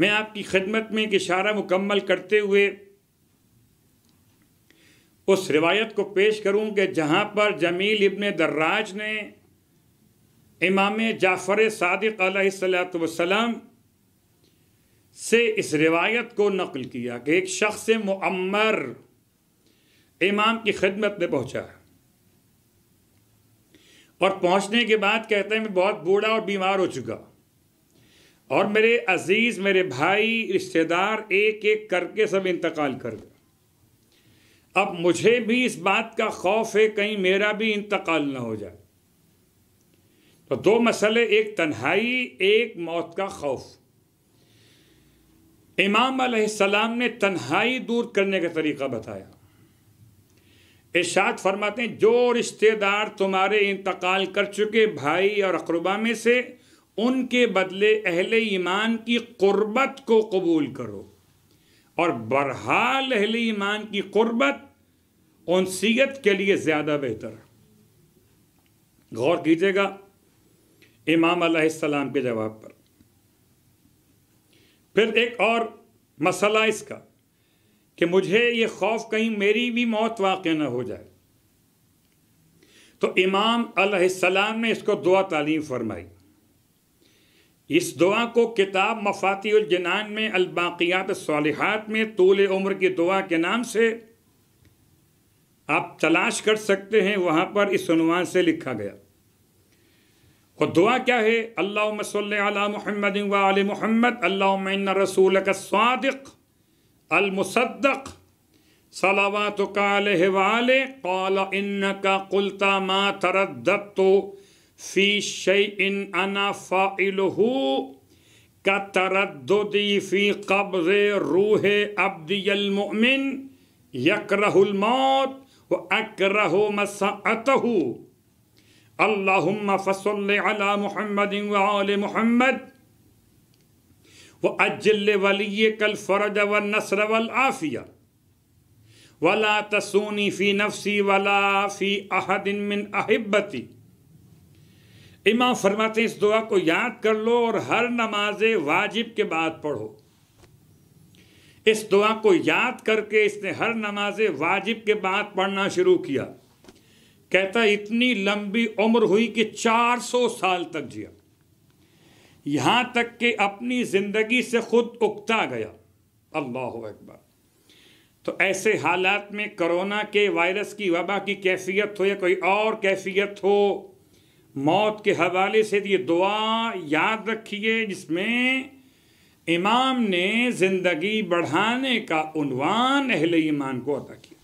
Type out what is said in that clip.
मैं आपकी खिदमत में एक इशारा मुकम्मल करते हुए उस रिवायत को पेश करूं कि जहां पर जमील इब्न दर्राज ने इमाम जाफ़र सदक वसलाम से इस रिवायत को नकल किया कि एक शख्स मम्मर इमाम की खिदमत में पहुंचा और पहुंचने के बाद कहते हैं मैं बहुत बूढ़ा और बीमार हो चुका और मेरे अजीज़ मेरे भाई रिश्तेदार एक एक करके सब इंतकाल कर गए अब मुझे भी इस बात का खौफ है कहीं मेरा भी इंतकाल ना हो जाए तो दो मसले एक तन्हाई एक मौत का खौफ इमाम सलाम ने तन्हाई दूर करने का तरीका बताया इर्शाद फरमाते हैं जो रिश्तेदार तुम्हारे इंतकाल कर चुके भाई और अकरबा में से उनके बदले अहल ईमान की क़ुरबत को कबूल करो और बरहाल अहले ईमान की क़ुरबत उनसीत के लिए ज़्यादा बेहतर गौर कीजिएगा इमाम अलैहिस्सलाम के जवाब पर फिर एक और मसला इसका कि मुझे ये खौफ कहीं मेरी भी मौत वाक़ न हो जाए तो इमाम अलैहिस्सलाम ने इसको दुआ तालीम फरमाई इस दुआ को किताब मफातीजनान में अलबाकियात सालिहात में तोल उम्र की दुआ के नाम से आप तलाश कर सकते हैं वहाँ पर इस अनुमान से लिखा गया और दुआ क्या है अल्लाह सल महमद वाल महमद अल्लाह रसूल का स्वादिक अलमसदक सलावात वाल कौल इन का कुलता मा तरद तो في شيء أنا فاعله كترددي في قبض روح عبدي المؤمن يكره الموت وأكره مساءته اللهم فصل على محمد وعلى محمد وأجل لوليك الفرج والنصر والعافية ولا تسوني في نفسي ولا في أحد من أحبتي इमाम फरमाते इस दुआ को याद कर लो और हर नमाज वाजिब के बाद पढ़ो इस दुआ को याद करके इसने हर नमाज वाजिब के बाद पढ़ना शुरू किया कहता इतनी लंबी उम्र हुई कि 400 साल तक जिया यहाँ तक कि अपनी ज़िंदगी से खुद उगता गया अल्लाह अकबर तो ऐसे हालात में कोरोना के वायरस की वबा की कैफियत हो या कोई और कैफियत हो मौत के हवाले से ये दुआ याद रखिए जिसमें इमाम ने ज़िंदगी बढ़ाने का उनवान अहल ईमान को अदा किया